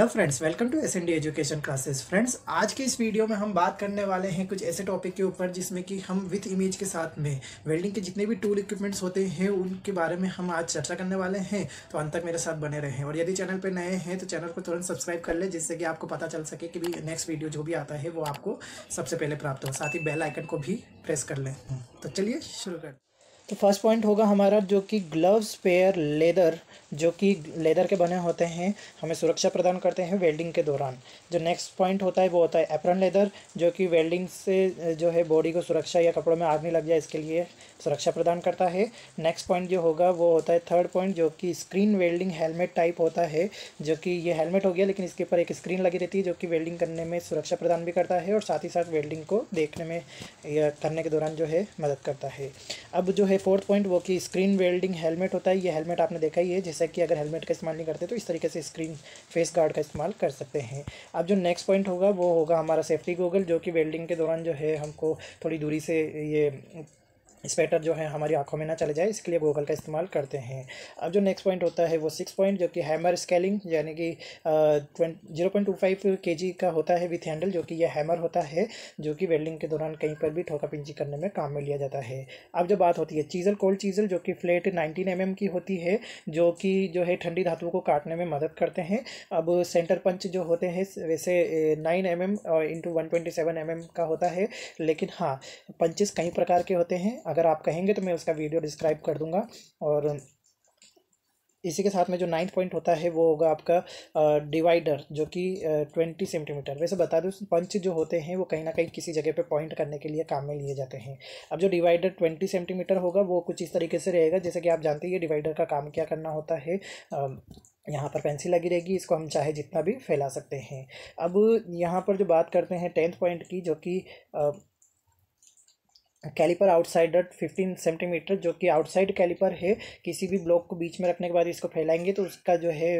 hello friends welcome to S education classes friends आज के इस वीडियो में हम बात करने वाले हैं कुछ ऐसे टॉपिक के ऊपर जिसमें कि हम विथ इमेज के साथ में वेल्डिंग के जितने भी टूल इक्विपमेंट्स होते हैं उनके बारे में हम आज चर्चा करने वाले हैं तो अंत तक मेरे साथ बने रहें और यदि चैनल पर नए हैं तो चैनल को तुरंत सब्सक्राइब कर लें जिससे कि आपको पता चल सके कि नेक्स्ट वीडियो जो भी आता है वो आपको सबसे पहले प्राप्त हो साथ ही बेल आइकन को भी प्रेस कर लें तो चलिए शुरू कर तो फर्स्ट पॉइंट होगा हमारा जो कि ग्लव्स पेयर लेदर जो कि लेदर के बने होते हैं हमें सुरक्षा प्रदान करते हैं वेल्डिंग के दौरान जो नेक्स्ट पॉइंट होता है वो होता है एप्रन लेदर जो कि वेल्डिंग से जो है बॉडी को सुरक्षा या कपड़ों में आग नहीं लग जाए इसके लिए सुरक्षा प्रदान करता है नेक्स्ट पॉइंट जो होगा वो होता है थर्ड पॉइंट जो कि स्क्रीन वेल्डिंग हेलमेट टाइप होता है जो कि ये हेलमेट हो गया लेकिन इसके ऊपर एक स्क्रीन लगी रहती है जो कि वेल्डिंग करने में सुरक्षा प्रदान भी करता है और साथ ही साथ वेल्डिंग को देखने में या करने के दौरान जो है मदद करता है अब जो है फोर्थ पॉइंट वो कि स्क्रीन वेल्डिंग हेलमेट होता है ये हेलमेट आपने देखा ही है जिस जैसा कि अगर हेलमेट का इस्तेमाल नहीं करते तो इस तरीके से स्क्रीन फेस गार्ड का इस्तेमाल कर सकते हैं अब जो नेक्स्ट पॉइंट होगा वो होगा हमारा सेफ्टी गूगल जो कि वेल्डिंग के दौरान जो है हमको थोड़ी दूरी से ये स्वेटर जो है हमारी आंखों में ना चले जाए इसके लिए गूगल का इस्तेमाल करते हैं अब जो नेक्स्ट पॉइंट होता है वो सिक्स पॉइंट जो कि हैमर स्केलिंग यानी कि जीरो पॉइंट टू फाइव के जी का होता है विथ हैंडल जो कि यह हैमर होता है जो कि वेल्डिंग के दौरान कहीं पर भी ठोका पिंजी करने में काम में लिया जाता है अब जो बात होती है चीज़ल कोल्ड चीज़ल जो कि फ्लेट नाइनटीन एम mm की होती है जो कि जो है ठंडी धातुओं को काटने में मदद करते हैं अब सेंटर पंच जो होते हैं वैसे नाइन एम एम और into one twenty seven M M का होता है लेकिन हाँ पंचेस कई प्रकार के होते हैं अगर आप कहेंगे तो मैं उसका वीडियो डिस्क्राइब कर दूँगा और इसी के साथ में जो नाइन्थ पॉइंट होता है वो होगा आपका डिवाइडर जो कि ट्वेंटी सेंटीमीटर वैसे बता दूँ पंच जो होते हैं वो कहीं ना कहीं किसी जगह पे पॉइंट करने के लिए काम में लिए जाते हैं अब जो डिवाइडर ट्वेंटी सेंटीमीटर होगा वो कुछ इस तरीके से रहेगा जैसे कि आप जानते हैं ये डिवाइडर का काम क्या करना होता है आ, यहाँ पर पेंसिल लगी रहेगी इसको हम चाहे जितना भी फैला सकते हैं अब यहाँ पर जो बात करते हैं टेंथ पॉइंट की जो कि calliper outside dot fifteen centimetre जो कि आउटसाइड कैलिपर है किसी भी ब्लॉक को बीच में रखने के बाद इसको फैलाएंगे तो उसका जो है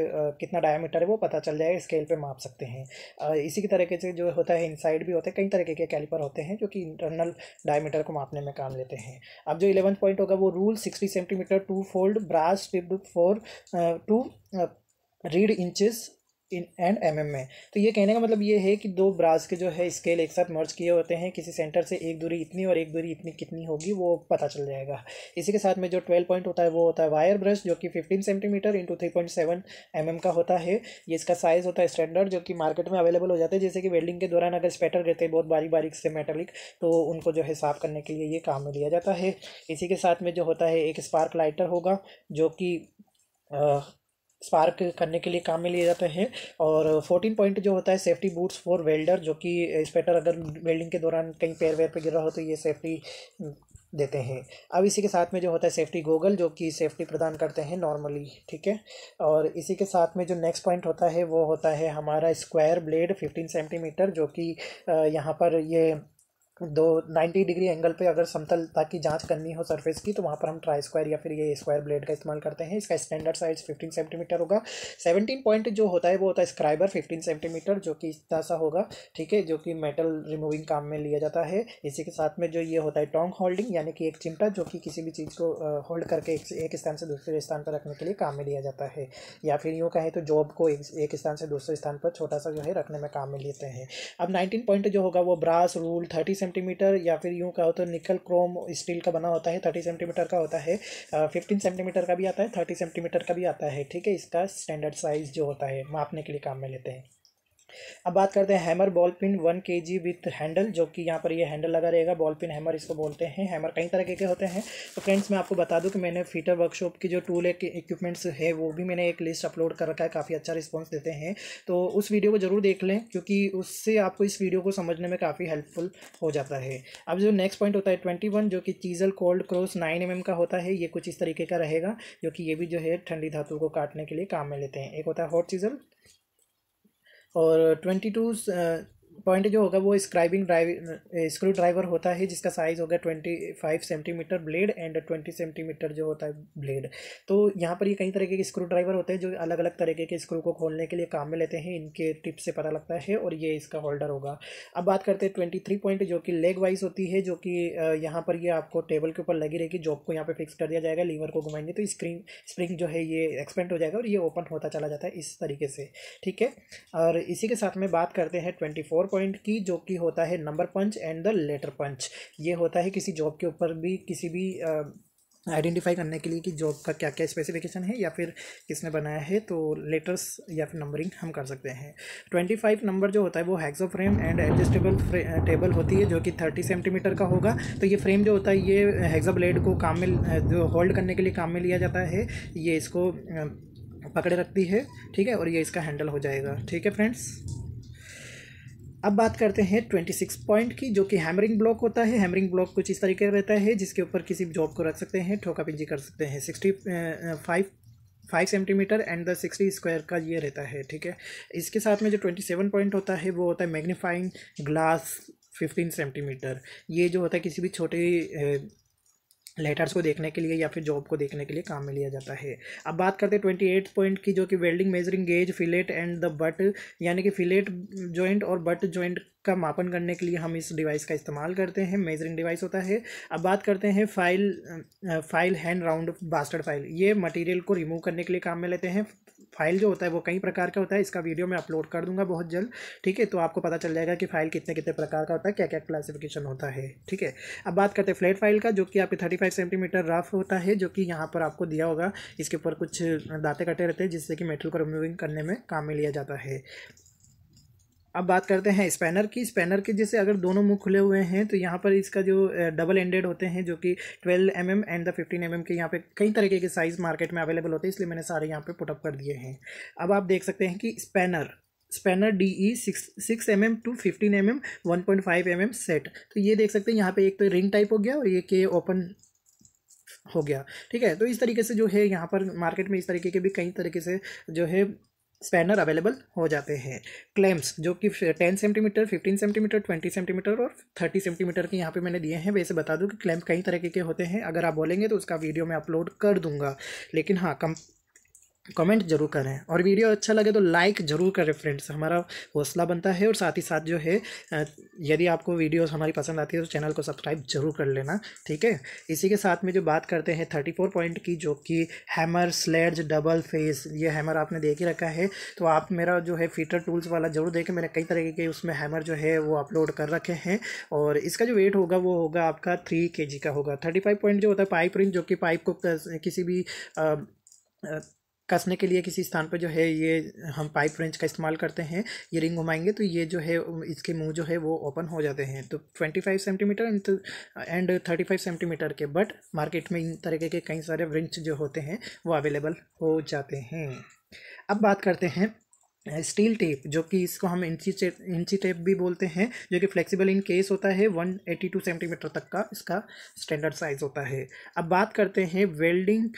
कितना डायमीटर है वो पता चल जाएगा स्केल पे माप सकते हैं इसी की तरीके से जो होता है इनसाइड भी होते हैं कई तरीके के कैलिपर होते हैं जो कि इंटरनल डायमीटर को मापने में काम लेते हैं अब जो इलेवंथ पॉइंट होगा वो rule sixty centimetre two fold brass stripped four two read inches in and M M में तो ये कहने का मतलब ये है कि दो ब्रास के जो है स्केल एक साथ मर्ज किए होते हैं किसी सेंटर से एक दूरी इतनी और एक दूरी इतनी कितनी होगी वो पता चल जाएगा इसी के साथ में जो ट्वेल्व पॉइंट होता है वो होता है वायर ब्रश जो कि fifteen centimetre into three point seven M M का होता है ये इसका साइज़ होता है स्टैंडर्ड जो कि मार्केट में अवेलेबल हो जाता है जैसे कि वेल्डिंग के दौरान अगर स्पेटर रहते हैं बहुत बारीक बारीक से मेटलिक तो उनको जो है साफ़ करने के लिए ये काम में लिया जाता है इसी के साथ में जो होता है एक स्पार्क लाइटर होगा जो कि स्पार्क करने के लिए काम में लिए जाते हैं और फोर्टीन पॉइंट जो होता है सेफ्टी बूट्स फॉर वेल्डर जो कि स्पेटर अगर वेल्डिंग के दौरान कहीं पैर वेर पर गिर रहा हो तो ये सेफ्टी हम्म, देते हैं अब इसी के साथ में जो होता है सेफ्टी गोगल जो कि सेफ्टी प्रदान करते हैं नॉर्मली ठीक है और इसी के साथ में जो नेक्स्ट पॉइंट होता है वो होता है हमारा स्क्वायर ब्लेड फिफ्टीन सेंटीमीटर जो कि यहाँ पर ये दो नाइन्टी डिग्री एंगल पे अगर समतलता की जांच करनी हो सरफेस की तो वहाँ पर हम ट्राई स्क्वायर या फिर ये स्क्वायर ब्लेड का इस्तेमाल करते हैं इसका स्टैंडर्ड साइज फिफ्टीन सेंटीमीटर होगा सेवनटीन पॉइंट जो होता है वो होता है स्क्राइबर फिफ्टीन सेंटीमीटर जो कि इतना सा होगा ठीक है जो कि मेटल रिमूविंग काम में लिया जाता है इसी के साथ में जो ये होता है टोंग होल्डिंग यानी कि एक चिमटा जो कि किसी भी चीज़ को होल्ड करके एक, स्थान से दूसरे स्थान पर रखने के लिए काम में लिया जाता है या फिर यूँ कहें तो जॉब को एक, एक स्थान से दूसरे स्थान पर छोटा सा जो है रखने में काम में लेते हैं अब नाइनटीन पॉइंट जो होगा वो ब्रास रूल थर्टी सेंटीमीटर या फिर यूँ कहो तो निकल क्रोम स्टील का बना होता है थर्टी सेंटीमीटर का होता है फिफ्टीन सेंटीमीटर का भी आता है थर्टी सेंटीमीटर का भी आता है ठीक है इसका स्टैंडर्ड साइज़ जो होता है मापने के लिए काम में लेते हैं अब बात करते हैं हैमर बॉल पिन वन के जी विथ हैंडल जो कि यहाँ पर ये हैंडल लगा रहेगा बॉल पिन हैमर इसको बोलते हैं हैमर कई तरह के होते हैं तो फ्रेंड्स मैं आपको बता दूँ कि मैंने फीटर वर्कशॉप की जो टूल इक्विपमेंट्स है वो भी मैंने एक लिस्ट अपलोड कर रखा है काफ़ी अच्छा रिस्पॉन्स देते हैं तो उस वीडियो को ज़रूर देख लें क्योंकि उससे आपको इस वीडियो को समझने में काफ़ी हेल्पफुल हो जाता है अब जो नेक्स्ट पॉइंट होता है ट्वेंटी वन जो कि chisel cold cross nine M का होता है ये कुछ इस तरीके का रहेगा जो कि ये भी जो है ठंडी धातु को काटने के लिए काम में लेते हैं एक होता है हॉट चीज़ल और ट्वेंटी टू पॉइंट जो होगा वो स्क्राइबिंग ड्राइव स्क्रू ड्राइवर होता है जिसका साइज़ होगा twenty five centimetre blade and twenty centimetre जो होता है ब्लेड तो यहाँ पर ये कई तरीके के स्क्रू ड्राइवर होते हैं जो अलग अलग तरीके के स्क्रू को खोलने के लिए काम में लेते हैं इनके टिप से पता लगता है और ये इसका होल्डर होगा अब बात करते हैं ट्वेंटी थ्री पॉइंट जो कि लेग वाइज होती है जो कि यहाँ पर ये आपको टेबल के ऊपर लगी रहेगी जॉब को यहाँ पर फिक्स कर दिया जाएगा लीवर को घुमाएंगे तो स्क्रीन स्प्रिंग जो है ये एक्सपेंड हो जाएगा और ये ओपन होता चला जाता है इस तरीके से ठीक है और इसी के साथ में बात करते हैं ट्वेंटी फोर पॉइंट की जो कि होता है number punch and the letter punch ये होता है किसी जॉब के ऊपर भी किसी भी आइडेंटिफाई करने के लिए कि जॉब का क्या क्या स्पेसिफिकेशन है या फिर किसने बनाया है तो लेटर्स या फिर नंबरिंग हम कर सकते हैं ट्वेंटी फाइव नंबर जो होता है वो hacksaw frame and adjustable table होती है जो कि थर्टी सेंटीमीटर का होगा तो ये फ्रेम जो होता है ये हैक्सो ब्लेड को काम में जो होल्ड करने के लिए काम में लिया जाता है ये इसको पकड़े रखती है ठीक है और ये इसका हैंडल हो जाएगा ठीक है फ्रेंड्स अब बात करते हैं ट्वेंटी सिक्स पॉइंट की जो कि हैमरिंग ब्लॉक होता है हैमरिंग ब्लॉक कुछ इस तरीके का रहता है जिसके ऊपर किसी जॉब को रख सकते हैं ठोका पिंजी कर सकते हैं sixty five five centimetre and the sixty square का ये रहता है ठीक है इसके साथ में जो ट्वेंटी सेवन पॉइंट होता है वो होता है मैग्नीफाइंग ग्लास फिफ्टीन सेंटीमीटर ये जो होता है किसी भी छोटे लेटर्स को देखने के लिए या फिर जॉब को देखने के लिए काम में लिया जाता है अब बात करते हैं ट्वेंटी एट पॉइंट की जो कि welding measuring gauge fillet and the butt यानी कि फिलेट जॉइंट और बट जॉइंट का मापन करने के लिए हम इस डिवाइस का इस्तेमाल करते हैं मेजरिंग डिवाइस होता है अब बात करते हैं file file hand round bastard file ये मटेरियल को रिमूव करने के लिए काम में लेते हैं फाइल जो होता है वो कई प्रकार का होता है इसका वीडियो मैं अपलोड कर दूंगा बहुत जल्द ठीक है तो आपको पता चल जाएगा कि फाइल कितने कितने प्रकार का होता है क्या क्या क्लासिफिकेशन होता है ठीक है अब बात करते हैं फ्लैट फाइल का जो कि आपके थर्टी फाइव सेंटीमीटर रफ होता है जो कि यहाँ पर आपको दिया होगा इसके ऊपर कुछ दाते कटे रहते हैं जिससे कि मेटल को रिमूविंग करने में काम में लिया जाता है अब बात करते हैं स्पैनर की स्पैनर के जैसे अगर दोनों मुंह खुले हुए हैं तो यहाँ पर इसका जो डबल एंडेड होते हैं जो कि 12 M M and the 15 M mm के यहाँ पे कई तरीके के साइज़ मार्केट में अवेलेबल होते हैं इसलिए मैंने सारे यहाँ पे पुटअप कर दिए हैं अब आप देख सकते हैं कि spanner spanner D E six six M M to fifteen M M one point five M M set तो ये देख सकते हैं यहाँ पे एक तो रिंग टाइप हो गया और एक ये ओपन हो गया ठीक है तो इस तरीके से जो है यहाँ पर मार्केट में इस तरीके के भी कई तरीके से जो है स्पैनर अवेलेबल हो जाते हैं क्लेम्स जो कि ten centimetre fifteen centimetre twenty centimetre और थर्टी सेंटीमीटर के यहाँ पे मैंने दिए हैं वैसे बता दूँ कि क्लेम्प कई तरीके के होते हैं अगर आप बोलेंगे तो उसका वीडियो मैं अपलोड कर दूंगा लेकिन हाँ कम कमेंट जरूर करें और वीडियो अच्छा लगे तो लाइक ज़रूर करें फ्रेंड्स हमारा हौसला बनता है और साथ ही साथ जो है यदि आपको वीडियोस हमारी पसंद आती है तो चैनल को सब्सक्राइब जरूर कर लेना ठीक है इसी के साथ में जो बात करते हैं थर्टी फोर पॉइंट की जो कि हैमर स्लेज डबल फेस ये हैमर आपने देख ही रखा है तो आप मेरा जो है फीटर टूल्स वाला ज़रूर देखें मैंने कई तरीके के उसमें हैमर जो है वो अपलोड कर रखे हैं और इसका जो वेट होगा वो होगा आपका थ्री के का होगा थर्टी फाइव पॉइंट जो होता है पाइप रिंग जो कि पाइप को किसी भी आ, आ, कसने के लिए किसी स्थान पर जो है ये हम पाइप रेंच का इस्तेमाल करते हैं ये रिंग घुमाएंगे तो ये जो है इसके मुंह जो है वो ओपन हो जाते हैं तो 25 सेंटीमीटर एंड 35 सेंटीमीटर के बट मार्केट में इन तरीके के कई सारे रिंच जो होते हैं वो अवेलेबल हो जाते हैं अब बात करते हैं स्टील टेप जो कि इसको हम इंची टेप इंची टेप भी बोलते हैं जो कि फ्लेक्सिबल इन केस होता है 182 सेंटीमीटर तक का इसका स्टैंडर्ड साइज होता है अब बात करते हैं welding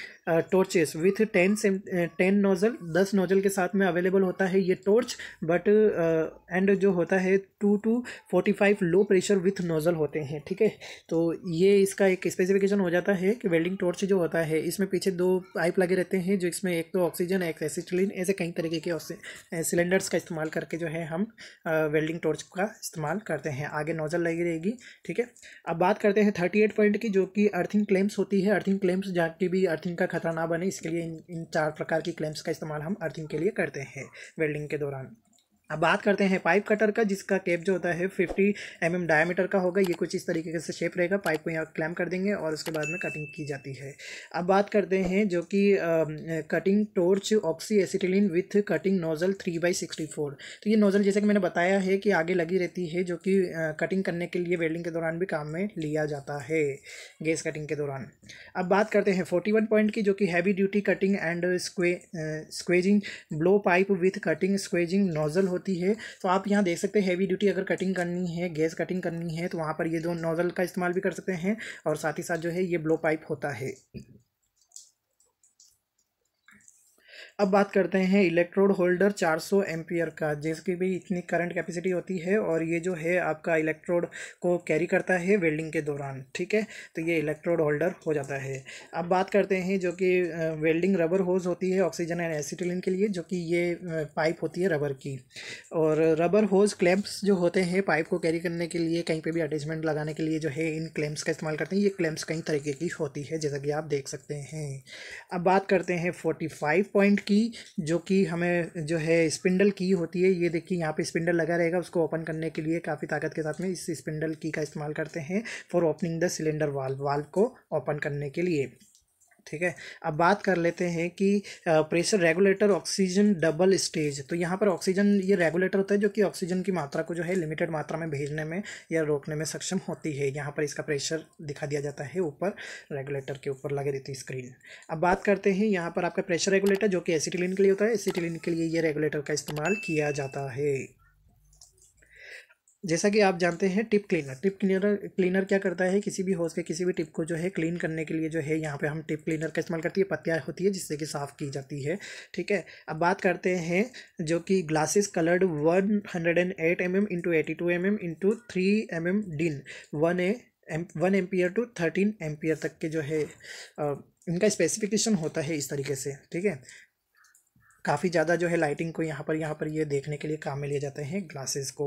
torches with ten same ten nozzle दस नोज़ल के साथ में अवेलेबल होता है ये टॉर्च बट एंड जो होता है two two forty five low pressure with nozzle होते हैं ठीक है तो ये इसका एक स्पेसिफिकेशन हो जाता है कि वेल्डिंग टॉर्च जो होता है इसमें पीछे दो पाइप लगे रहते हैं जो इसमें एक तो ऑक्सीजन एक एसिटिलिन ऐसे कई तरीके के सिलेंडर्स का इस्तेमाल करके जो है हम वेल्डिंग टॉर्च का इस्तेमाल करते हैं आगे नोजल लगी रहेगी ठीक है अब बात करते हैं थर्टी एट पॉइंट की जो कि अर्थिंग क्लेम्स होती है अर्थिंग क्लेम्स जाके भी अर्थिंग का खतरा ना बने इसके लिए इन इन चार प्रकार की क्लेम्स का इस्तेमाल हम अर्थिंग के लिए करते हैं वेल्डिंग के दौरान अब बात करते हैं पाइप कटर का जिसका केप जो होता है फिफ्टी एम एम डायमीटर का होगा ये कुछ इस तरीके से शेप रहेगा पाइप को यहाँ क्लैम कर देंगे और उसके बाद में कटिंग की जाती है अब बात करते हैं जो कि cutting torch oxy acetylene with cutting nozzle three by sixty four तो ये नोजल जैसे कि मैंने बताया है कि आगे लगी रहती है जो कि कटिंग करने के लिए वेल्डिंग के दौरान भी काम में लिया जाता है गैस कटिंग के दौरान अब बात करते हैं फोर्टी वन पॉइंट की जो कि हैवी ड्यूटी कटिंग एंड स्क्वे squeezing blow pipe with cutting squeezing nozzle होती पड़ती है तो आप यहाँ देख सकते हैं हैवी ड्यूटी अगर कटिंग करनी है गैस कटिंग करनी है तो वहाँ पर ये दो नोज़ल का इस्तेमाल भी कर सकते हैं और साथ ही साथ जो है ये ब्लो पाइप होता है अब बात करते हैं इलेक्ट्रोड होल्डर 400 सौ का जिसकी भी इतनी करंट कैपेसिटी होती है और ये जो है आपका इलेक्ट्रोड को कैरी करता है वेल्डिंग के दौरान ठीक है तो ये इलेक्ट्रोड होल्डर हो जाता है अब बात करते हैं जो कि वेल्डिंग रबर होज होती है ऑक्सीजन एंड एसिटिलिन के लिए जो कि ये पाइप होती है रबर की और रबर होज क्लैम्प्स जो होते हैं पाइप को कैरी करने के लिए कहीं पर भी अटैचमेंट लगाने के लिए जो है इन क्लैम्प्स का इस्तेमाल करते हैं ये क्लैम्प्स कई तरीके की होती है जैसा कि आप देख सकते हैं अब बात करते हैं फोर्टी फाइव पॉइंट की जो कि हमें जो है स्पिंडल की होती है ये देखिए यहाँ पे स्पिंडल लगा रहेगा उसको ओपन करने के लिए काफ़ी ताकत के साथ में इस स्पिंडल की का इस्तेमाल करते हैं for opening the cylinder valve valve को ओपन करने के लिए ठीक है अब बात कर लेते हैं कि pressure regulator oxygen double stage तो यहाँ पर ऑक्सीजन ये रेगुलेटर होता है जो कि ऑक्सीजन की मात्रा को जो है लिमिटेड मात्रा में भेजने में या रोकने में सक्षम होती है यहाँ पर इसका प्रेशर दिखा दिया जाता है ऊपर रेगुलेटर के ऊपर लगे रहती स्क्रीन अब बात करते हैं यहाँ पर आपका प्रेशर रेगुलेटर जो कि एसिटिलिन के लिए होता है एसिटिलिन के लिए ये रेगुलेटर का इस्तेमाल किया जाता है जैसा कि आप जानते हैं tip cleaner tip cleaner cleaner क्या करता है किसी भी होस के किसी भी टिप को जो है क्लीन करने के लिए जो है यहाँ पे हम टिप क्लीनर का इस्तेमाल करती है पत्तियाँ होती है जिससे कि साफ़ की जाती है ठीक है अब बात करते हैं जो कि glasses coloured one hundred and eight M M into eighty two M M into three M M DIN one A M one ampere to thirteen ampere तक के जो है आ, इनका स्पेसिफिकेशन होता है इस तरीके से ठीक है काफ़ी ज़्यादा जो है लाइटिंग को यहाँ पर यहाँ पर ये देखने के लिए काम में लिए जाते हैं ग्लासेस को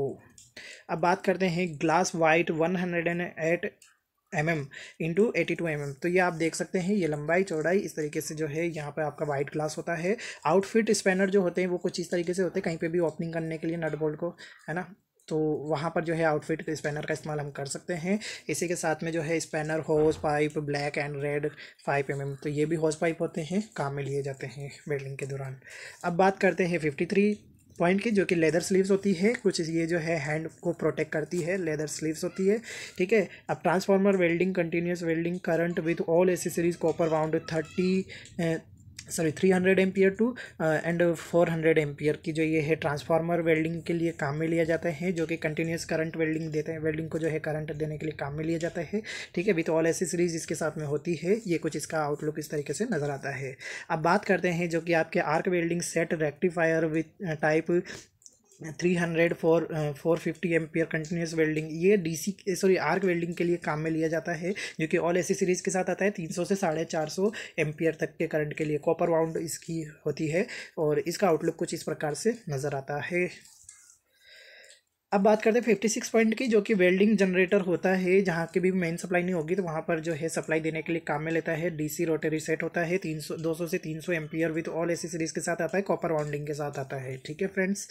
अब बात करते हैं glass white one hundred and eight M M into eighty two M M तो ये आप देख सकते हैं ये लंबाई चौड़ाई इस तरीके से जो है यहाँ पर आपका वाइट ग्लास होता है आउटफिट स्पैनर जो होते हैं वो कुछ इस तरीके से होते हैं कहीं पे भी ओपनिंग करने के लिए नट बोल्ट को है ना तो वहाँ पर जो है आउटफिट स्पैनर का इस्तेमाल हम कर सकते हैं इसी के साथ में जो है spanner hose pipe black and red five M तो ये भी होज पाइप होते हैं काम में लिए जाते हैं वेल्डिंग के दौरान अब बात करते हैं फिफ्टी थ्री पॉइंट की जो कि लेदर स्लीव्स होती है कुछ ये जो है हैंड को प्रोटेक्ट करती है लेदर स्लीव्स होती है ठीक है अब transformer welding continuous welding current with all accessories copper wound thirty sorry three hundred ampere two and four hundred ampere की जो ये है ट्रांसफार्मर वेल्डिंग के लिए काम में लिया जाता है जो कि कंटिन्यूस करंट वेल्डिंग देते हैं वेल्डिंग को जो है करंट देने के लिए काम में लिया जाता है ठीक है विथ ऑल एसेसरीज इसके साथ में होती है ये कुछ इसका आउटलुक इस तरीके से नज़र आता है अब बात करते हैं जो कि आपके arc welding set rectifier with type three hundred four four fifty M ampere continuous welding ये डीसी सॉरी आर्क वेल्डिंग के लिए काम में लिया जाता है जो कि ऑल ऐसी सीरीज़ के साथ आता है तीन सौ से साढ़े चार सौ एम एम्पियर तक के करंट के लिए कॉपर वाउंड इसकी होती है और इसका आउटलुक कुछ इस प्रकार से नज़र आता है अब बात करते हैं फिफ्टी सिक्स पॉइंट की जो कि वेल्डिंग जनरेटर होता है जहाँ की भी मेन सप्लाई नहीं होगी तो वहाँ पर जो है सप्लाई देने के लिए काम में लेता है डीसी रोटरी सेट होता है तीन सौ दो सौ से तीन सौ ampere with all AC series के साथ आता है कॉपर वाउंडिंग के साथ आता है ठीक है फ्रेंड्स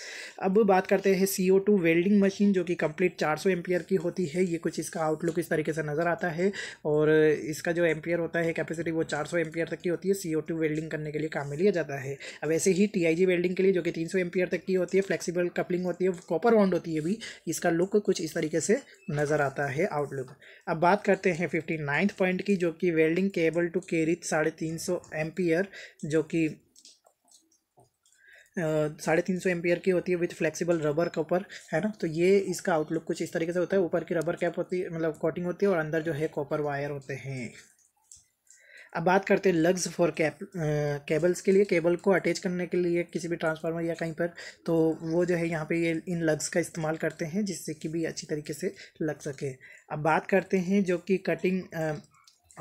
अब बात करते हैं C O two welding machine जो कि कंप्लीट चार सौ एम्पियर की होती है ये कुछ इसका आउटलुक इस तरीके से नज़र आता है और इसका जो एम्पियर होता है कैपेसिटी वो चार सौ एम्पियर तक की होती है सी ओ टू वेल्डिंग करने के लिए काम में लिया जाता है अब ऐसे ही टी आई जी वेल्डिंग के लिए जो कि तीन सौ एम्पियर तक की होती है फ्लेक्सीबल कपलिंग होती है कॉपर वाउंड होती है भी होगी इसका लुक कुछ इस तरीके से नज़र आता है आउटलुक अब बात करते हैं फिफ्टी नाइन्थ पॉइंट की जो कि वेल्डिंग केबल टू केरित साढ़े तीन सौ एम्पियर जो कि साढ़े तीन सौ एम्पियर की होती है विथ फ्लेक्सिबल रबर कॉपर है ना तो ये इसका आउटलुक कुछ इस तरीके से होता है ऊपर की रबर कैप होती है मतलब कोटिंग होती है और अंदर जो है कॉपर वायर होते हैं अब बात करते हैं लग्स फॉर कैप केबल्स के लिए केबल को अटैच करने के लिए किसी भी ट्रांसफार्मर या कहीं पर तो वो जो है यहाँ पे ये इन लग्स का इस्तेमाल करते हैं जिससे कि भी अच्छी तरीके से लग सके अब बात करते हैं जो कि cutting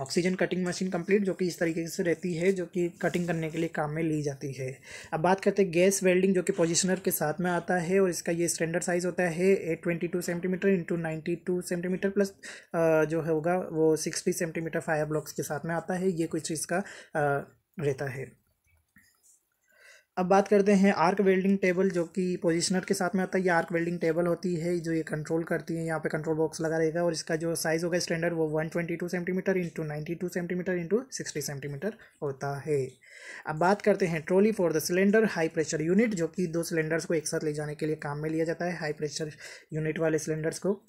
oxygen cutting machine complete जो कि इस तरीके से रहती है जो कि कटिंग करने के लिए काम में ली जाती है अब बात करते हैं गैस वेल्डिंग जो कि पोजिशनर के साथ में आता है और इसका ये स्टैंडर्ड साइज़ होता है eight twenty two centimetre into ninety two centimetre plus जो होगा वो सिक्सटी सेंटीमीटर फायर ब्लॉक्स के साथ में आता है ये कुछ इसका रहता है अब बात करते हैं आर्क वेल्डिंग टेबल जो कि पोजिशनर के साथ में आता है ये आर्क वेल्डिंग टेबल होती है जो ये कंट्रोल करती है यहाँ पे कंट्रोल बॉक्स लगा रहेगा और इसका जो साइज़ होगा स्टैंडर्ड वो one twenty two centimetre into ninety two centimetre into sixty centimetre होता है अब बात करते हैं trolley for the cylinder high pressure unit जो कि दो सिलेंडर्स को एक साथ ले जाने के लिए काम में लिया जाता है हाई प्रेशर यूनिट वाले सिलेंडर्स को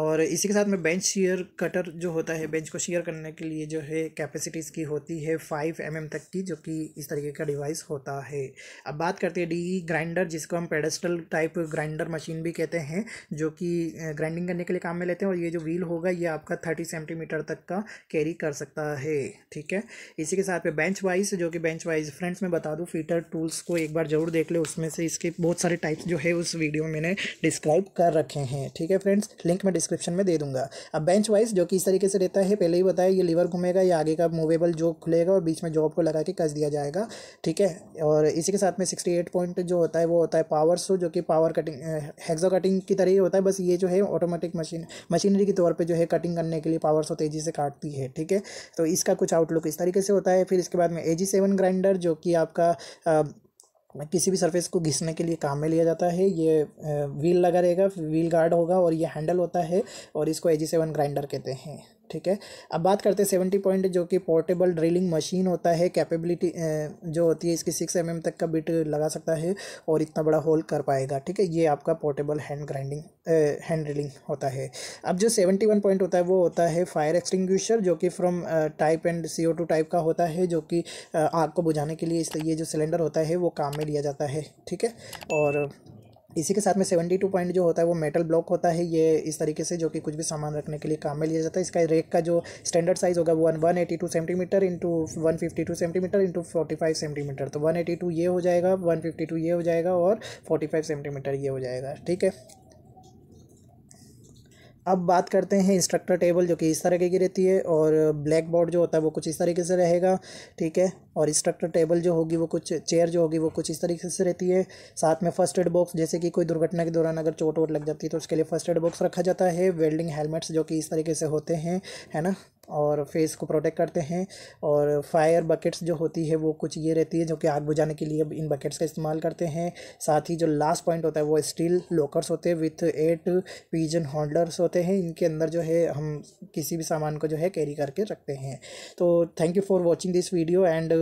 और इसी के साथ में बेंच शेयर कटर जो होता है बेंच को शेयर करने के लिए जो है कैपेसिटीज़ की होती है फाइव एम mm तक की जो कि इस तरीके का डिवाइस होता है अब बात करते हैं डी ग्राइंडर जिसको हम पेडस्टल टाइप ग्राइंडर मशीन भी कहते हैं जो कि ग्राइंडिंग करने के लिए काम में लेते हैं और ये जो व्हील होगा ये आपका थर्टी सेंटीमीटर तक का कैरी कर सकता है ठीक है इसी के साथ में बेंच वाइज जो कि बेंच वाइज फ्रेंड्स मैं बता दूँ फीटर टूल्स को एक बार ज़रूर देख ले उसमें से इसके बहुत सारे टाइप्स जो है उस वीडियो में मैंने डिस्क्राइब कर रखे हैं ठीक है फ्रेंड्स लिंक में डिस्क्रिप्शन में दे दूंगा अब बेंच वाइज जो कि इस तरीके से रहता है पहले ही बताया ये लीवर घूमेगा या आगे का मूवेबल जो खुलेगा और बीच में जॉब को लगा के कस दिया जाएगा ठीक है और इसी के साथ में सिक्सटी एट पॉइंट जो होता है वो होता है पावर सो जो कि पावर कटिंग हेक्सो कटिंग की तरह ही होता है बस ये जो है ऑटोमेटिक मशीन मशीनरी के तौर पर जो है कटिंग करने के लिए पावर सो तेज़ी से काटती है ठीक है तो इसका कुछ आउटलुक इस तरीके से होता है फिर इसके बाद में ए जी सेवन ग्राइंडर जो कि आपका किसी भी सरफेस को घिसने के लिए काम में लिया जाता है ये व्हील लगा रहेगा व्हील गार्ड होगा और ये हैंडल होता है और इसको ए जी सेवन ग्राइंडर कहते हैं ठीक है अब बात करते हैं सेवेंटी पॉइंट जो कि पोर्टेबल ड्रिलिंग मशीन होता है कैपेबिलिटी जो होती है इसकी सिक्स एम तक का बिट लगा सकता है और इतना बड़ा होल कर पाएगा ठीक है ये आपका portable hand grinding hand drilling होता है अब जो सेवेंटी वन पॉइंट होता है वो होता है फायर एक्सटिंग्विशर जो कि from type and C O two type का होता है जो कि आग को बुझाने के लिए इस ये जो सिलेंडर होता है वो काम में लिया जाता है ठीक है और इसी के साथ में सेवेंटी टू पॉइंट जो होता है वो मेटल ब्लॉक होता है ये इस तरीके से जो कि कुछ भी सामान रखने के लिए काम में लिया जाता है इसका रेक का जो स्टैंडर्ड साइज़ होगा वो one eighty two centimetre into one fifty two centimetre into forty five centimetre तो वन एटी टू ये हो जाएगा वन फिफ्टी टू ये हो जाएगा और फोर्टी फाइव सेंटीमीटर ये हो जाएगा ठीक है अब बात करते हैं इंस्ट्रक्टर टेबल जो कि इस तरीके की रहती है और ब्लैक बोर्ड जो होता है वो कुछ इस तरीके से रहेगा ठीक है और इंस्ट्रक्टर टेबल जो होगी वो कुछ चेयर जो होगी वो कुछ इस तरीके से रहती है साथ में फर्स्ट एड बॉक्स जैसे कि कोई दुर्घटना के दौरान अगर चोट वोट लग जाती है तो उसके लिए फर्स्ट एड बॉक्स रखा जाता है वेल्डिंग हेलमेट्स जो कि इस तरीके से होते हैं है ना और फेस को प्रोटेक्ट करते हैं और फायर बकेट्स जो होती है वो कुछ ये रहती है जो कि आग बुझाने के लिए इन बकेट्स का इस्तेमाल करते हैं साथ ही जो लास्ट पॉइंट होता है वो स्टील लॉकर्स होते हैं विथ एट पीजन होल्डर्स होते हैं इनके अंदर जो है हम किसी भी सामान को जो है कैरी करके रखते हैं तो thank you for watching this video and